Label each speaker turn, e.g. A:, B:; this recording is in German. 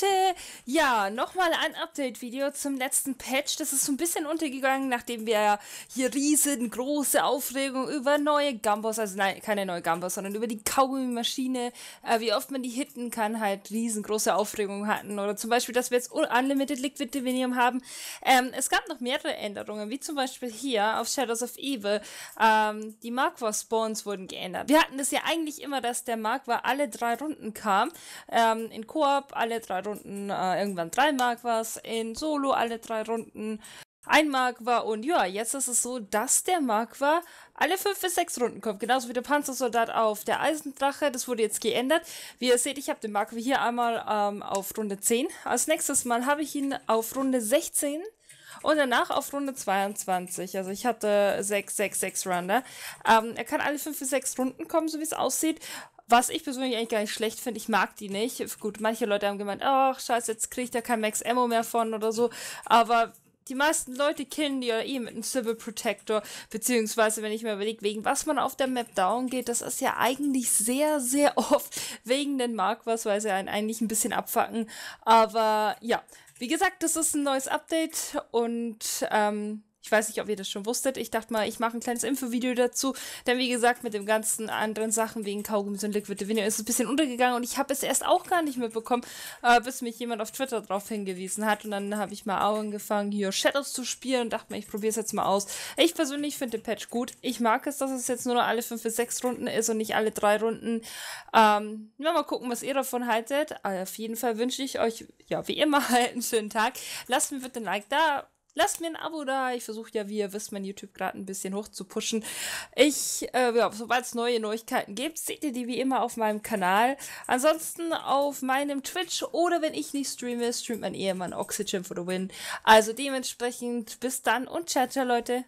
A: Leute, ja, nochmal ein Update-Video zum letzten Patch. Das ist so ein bisschen untergegangen, nachdem wir hier riesengroße Aufregung über neue Gambos, also nein, keine neue Gambos, sondern über die Kaugummi-Maschine, äh, wie oft man die hitten kann, halt riesengroße Aufregung hatten. Oder zum Beispiel, dass wir jetzt Unlimited Liquid Divinium haben. Ähm, es gab noch mehrere Änderungen, wie zum Beispiel hier auf Shadows of Evil. Ähm, die Marquardt-Spawns wurden geändert. Wir hatten das ja eigentlich immer, dass der Marquardt alle drei Runden kam, ähm, in Koop alle drei Runden, äh, irgendwann drei Mark war es, in Solo alle drei Runden ein Mark war und ja, jetzt ist es so, dass der Mark war alle fünf bis sechs Runden kommt, genauso wie der Panzersoldat auf der Eisendrache, das wurde jetzt geändert. Wie ihr seht, ich habe den Mark hier einmal ähm, auf Runde 10, als nächstes Mal habe ich ihn auf Runde 16 und danach auf Runde 22. Also ich hatte 6, 6, 6 Runner. Ähm, er kann alle 5 bis 6 Runden kommen, so wie es aussieht. Was ich persönlich eigentlich gar nicht schlecht finde, ich mag die nicht. Gut, manche Leute haben gemeint, ach, scheiße, jetzt kriegt er kein Max Ammo mehr von oder so. Aber die meisten Leute kennen die oder eh mit einem Civil Protector, beziehungsweise wenn ich mir überlege, wegen was man auf der Map down geht, das ist ja eigentlich sehr, sehr oft wegen den Mark was, weil sie einen eigentlich ein bisschen abfacken. Aber ja, wie gesagt, das ist ein neues Update und ähm, ich weiß nicht, ob ihr das schon wusstet. Ich dachte mal, ich mache ein kleines Infovideo dazu. Denn wie gesagt, mit den ganzen anderen Sachen wegen Kaugummis und Liquid Divinio ist es ein bisschen untergegangen und ich habe es erst auch gar nicht mitbekommen, äh, bis mich jemand auf Twitter darauf hingewiesen hat. Und dann habe ich mal auch angefangen, hier Shadows zu spielen und dachte mir, ich probiere es jetzt mal aus. Ich persönlich finde den Patch gut. Ich mag es, dass es jetzt nur noch alle fünf bis sechs Runden ist und nicht alle drei Runden. Ähm, mal gucken, was ihr davon haltet. Aber äh, auf jeden Fall wünsche ich euch, ja, wie immer, halt einen schönen Tag. Lasst mir bitte ein Like da lasst mir ein Abo da. Ich versuche ja, wie ihr wisst, mein YouTube gerade ein bisschen hoch zu pushen. Ich, äh, ja, sobald es neue Neuigkeiten gibt, seht ihr die wie immer auf meinem Kanal. Ansonsten auf meinem Twitch oder wenn ich nicht streame, streamt mein Ehemann Oxygen for the Win. Also dementsprechend bis dann und ciao, ciao, Leute.